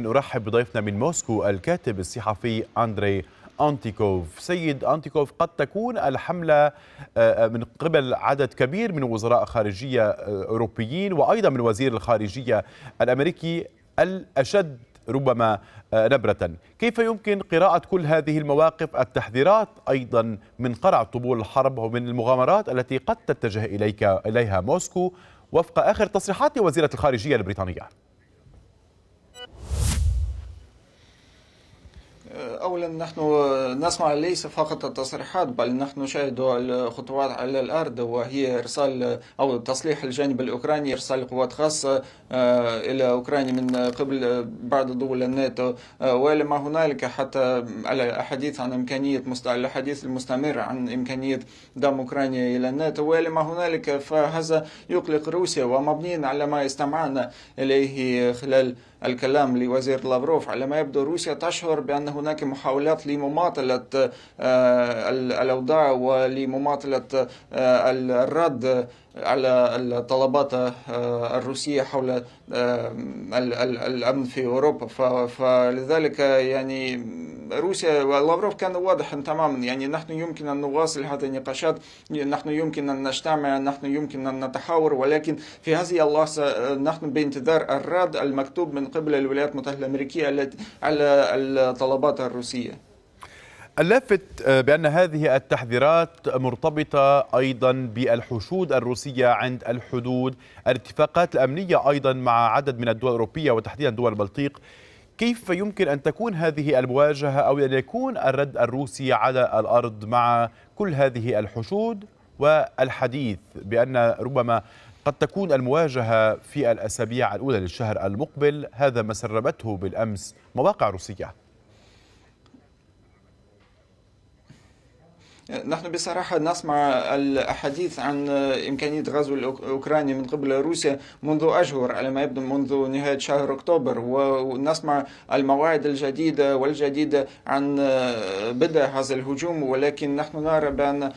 نرحب بضيفنا من موسكو الكاتب الصحفي أندري أنتيكوف سيد أنتيكوف قد تكون الحملة آه، آه، من قبل عدد كبير من وزراء خارجية آه، أوروبيين وأيضا من وزير الخارجية الأمريكي الأشد ربما نبرة كيف يمكن قراءة كل هذه المواقف التحذيرات أيضا من قرع طبول الحرب ومن المغامرات التي قد تتجه إليك إليها موسكو وفق آخر تصريحات وزيرة الخارجية البريطانية أولا نحن نسمع ليس فقط التصريحات بل نحن نشاهد الخطوات على الأرض وهي إرسال أو تصليح الجانب الأوكراني إرسال قوات خاصة آه، إلى أوكرانيا من قبل بعض دول الناتو آه، ما هنالك حتى الحديث عن إمكانية الحديث المستمر عن إمكانية دعم أوكرانيا إلى الناتو ما هنالك فهذا يقلق روسيا ومبنيا على ما استمعنا إليه خلال الكلام لوزير لافروف على ما يبدو روسيا تشعر بأن هناك محا... محاولات لمماطلة آه، الأوضاع ولمماطلة آه، الرد على الطلبات آه، الروسية حول آه، الأمن في أوروبا فلذلك يعني روسيا لافروف كان واضحا تماما يعني نحن يمكن أن نواصل هذه النقاشات نحن يمكن أن نجتمع نحن يمكن أن نتحاور ولكن في هذه اللحظة آه، نحن بانتظار الرد المكتوب من قبل الولايات المتحدة الأمريكية على الطلبات الروسية اللافت آه، بأن هذه التحذيرات مرتبطة أيضا بالحشود الروسية عند الحدود الاتفاقات الأمنية أيضا مع عدد من الدول الأوروبية وتحديدا دول البلطيق كيف يمكن أن تكون هذه المواجهة أو أن يكون الرد الروسي على الأرض مع كل هذه الحشود والحديث بأن ربما قد تكون المواجهة في الأسابيع الأولى للشهر المقبل هذا ما سربته بالأمس مواقع روسية نحن بصراحة نسمع الحديث عن إمكانية غزو الأوكراني من قبل روسيا منذ أشهر على ما يبدو منذ نهاية شهر أكتوبر ونسمع المواعيد الجديدة والجديدة عن آه، بدء هذا الهجوم ولكن نحن نرى بأن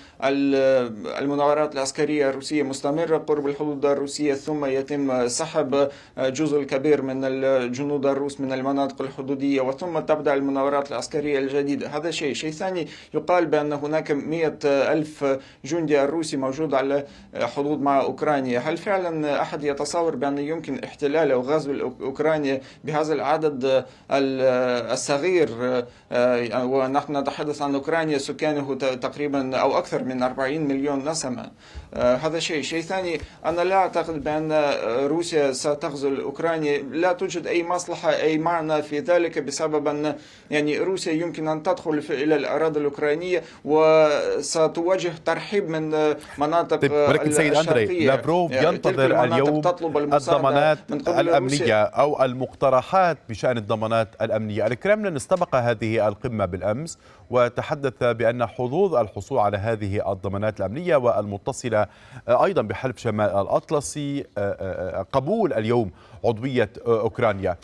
المناورات العسكرية الروسية مستمرة قرب الحدود الروسية ثم يتم سحب آه، جزء كبير من الجنود الروس من المناطق الحدودية وثم تبدأ المناورات العسكرية الجديدة هذا شيء شيء ثاني يقال بأن هناك مئة ألف جندي الروسي موجود على حدود مع أوكرانيا هل فعلا أحد يتصور بأن يمكن احتلال أو غزو أوكرانيا بهذا العدد الصغير آه، ونحن نتحدث عن أوكرانيا سكانه تقريبا أو أكثر من 40 مليون نسمة آه، هذا شيء شيء ثاني أنا لا أعتقد بأن آه، روسيا ستغزو أوكرانيا لا توجد أي مصلحة أي معنى في ذلك بسبب أن يعني روسيا يمكن أن تدخل في إلى الأراضي الأوكرانية وستواجه ترحيب من آه، مناطق طيب ولكن سيد أندري لافروف يعني ينتظر اليوم تطلب الضمانات الأمنية روسيا. أو المقترحات بشأن الضمانات الأمنية الكرملين استبق هذه القمة بالأمس وتحدث بأن حظوظ الحصول على هذه الضمانات الأمنية والمتصلة آه، أيضا بحلف شمال الأطلسي آه، آه، قبول اليوم عضوية أوكرانيا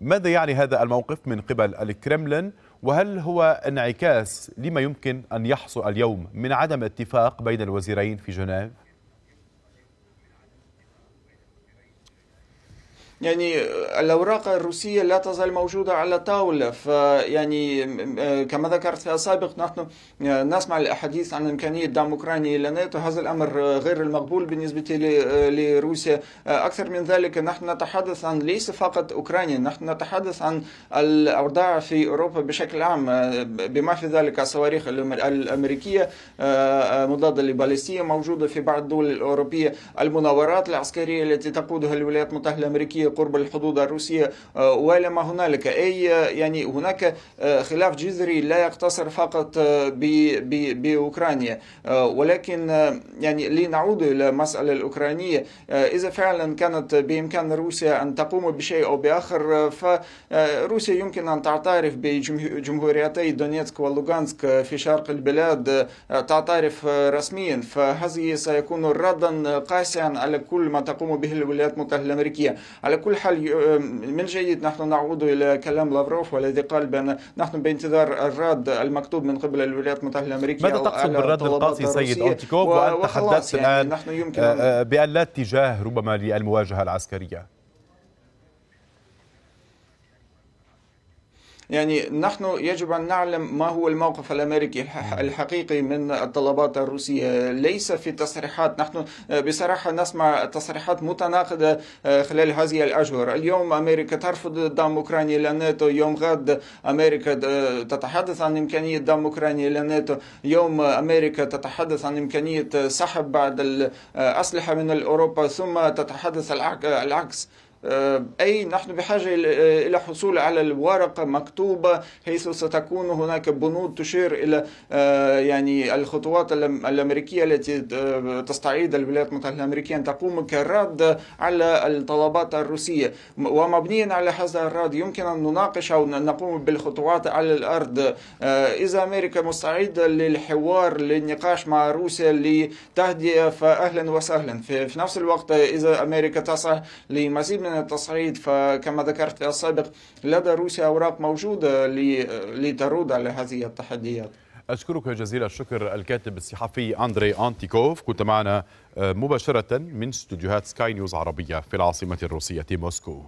ماذا يعني هذا الموقف من قبل الكرملين وهل هو انعكاس لما يمكن أن يحصل اليوم من عدم اتفاق بين الوزيرين في جنيف؟ يعني الأوراق الروسية لا تزال موجودة على الطاولة فيعني كما ذكرت في السابق نحن آه، نسمع الأحاديث عن إمكانية دعم أوكرانيا إلى ناتو هذا الأمر غير المقبول بالنسبة آه، لروسيا آه، أكثر من ذلك نحن نتحدث عن ليس فقط أوكرانيا نحن نتحدث عن الأوضاع في أوروبا بشكل عام بما في ذلك الصواريخ الأمريكية مضادة للبالستية موجودة في بعض الدول الأوروبية المناورات العسكرية التي تقودها الولايات المتحدة الأمريكية قرب الحدود الروسية آه، ولما هنالك أي آه، يعني هناك آه، خلاف جذري لا يقتصر فقط بأوكرانيا ولكن يعني لنعود إلى المسألة الأوكرانية إذا فعلا كانت بإمكان روسيا أن تقوم بشيء أو بآخر فروسيا يمكن أن تعترف بجمهوريتي دونيتسك ولوغانسك في شرق البلاد تعترف رسميا فهذه سيكون ردا قاسيا على كل ما تقوم به الولايات المتحدة الأمريكية على كل حال من جيد نحن نعود إلى كلام لافروف والذي قال بأن نحن بانتظار الرد المكتوب من قبل الولايات المتحدة الأمريكيه ماذا تقصد بالرد القاسي سيد أونتيكوف وأنت تحدثت يعني الآن آه، آه، بأن لا اتجاه ربما للمواجهة العسكرية يعني نحن يجب أن نعلم ما هو الموقف الأمريكي الحقيقي من الطلبات الروسية ليس في تصريحات نحن بصراحة نسمع تصريحات متناقضة آه، خلال هذه الأشهر اليوم أمريكا ترفض دعم أوكرانيا للناتو يوم غد أمريكا تتحدث عن إمكانية دعم أوكرانيا للناتو يوم أمريكا تتحدث عن إمكانية سحب بعض الأسلحة آه، من أوروبا ثم تتحدث العكس أي نحن بحاجة إلى حصول على الورقة مكتوبة حيث ستكون هناك بنود تشير إلى آه، يعني الخطوات الأمريكية التي آه، تستعيد الولايات المتحدة الأمريكية أن تقوم كرد على الطلبات الروسية ومبنيا على هذا الرد يمكن أن نناقش أو نقوم بالخطوات على الأرض آه، إذا أمريكا مستعدة للحوار للنقاش مع روسيا لتهدئة فأهلا وسهلا في نفس الوقت إذا أمريكا تسعى لمزيد من التصعيد فكما ذكرت سابق لدى روسيا أوراق موجودة لترد على هذه التحديات أشكرك جزيل الشكر الكاتب الصحفي أندري أنتيكوف كنت معنا آه، مباشرة من استوديوهات سكاي نيوز عربية في العاصمة الروسية موسكو